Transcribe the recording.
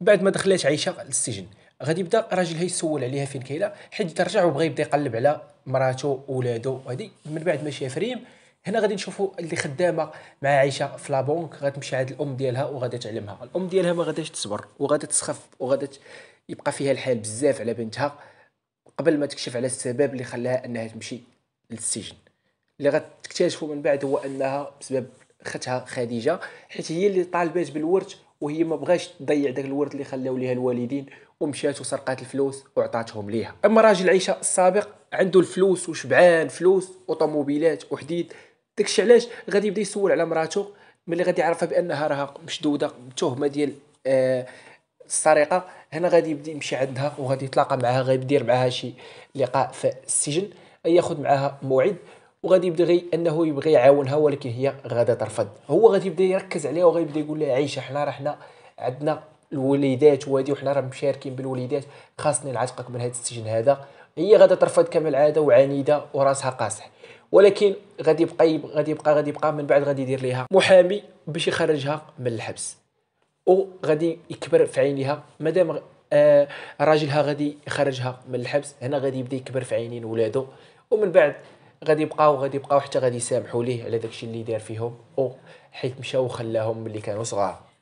بعد ما دخلات عائشه للسجن غادي يبدا الراجل هيسول عليها فين كاينه حيت رجع وبغى يبدا يقلب على مراته ولاده وهادي من بعد ما شاف ريم هنا غادي نشوفوا اللي خدامه مع عائشه في لابونك غتمشي عند الام ديالها وغادي تعلمها الام ديالها ما غاداش تصبر وغادي تسخف وغادي يبقى فيها الحال بزاف على بنتها قبل ما تكشف على السبب اللي خلاها انها تمشي للسجن اللي غتكتشفوا من بعد هو انها بسبب ختها خديجه حيت هي اللي طالبات بالورث وهي ما بغاش تضيع داك الورث اللي خلاو ليها الوالدين ومشات وسرقات الفلوس وعطاتهم ليها اما راجل عيشه السابق عنده الفلوس وشبعان فلوس وطوموبيلات وحديد داكشي علاش غادي يبدا يسول على مراته ملي غادي يعرفها بانها راها مشدوده بتهمه ديال آه السرقه هنا غادي يبدا يمشي عندها وغادي يتلاقى معها يدير معها شي لقاء في السجن ياخذ معها موعد وغادي يبدا انه يبغي يعاونها ولكن هي غادا ترفض هو غادي يبدا يركز عليها يبدا يقول لها عيشه حنا راه حنا عندنا الوليدات وهادي وحنا راه مشاركين بالوليدات خاصني نعتقك من هذا السجن هذا هي غادا ترفض كما العاده وعنيده وراسها قاصح ولكن غادي يبقى غادي يبقى غادي يبقى من بعد غادي يدير ليها محامي باش يخرجها من الحبس وغادي يكبر في عينيها مادام آه راجلها غادي يخرجها من الحبس هنا غادي يبدا يكبر في عينين ولادو ومن بعد غادي يبقاو غادي يبقاو حتى غادي يسامحوا ليه على داكشي اللي دار فيهم او حيت مشاو وخلاهم ملي كانوا صغار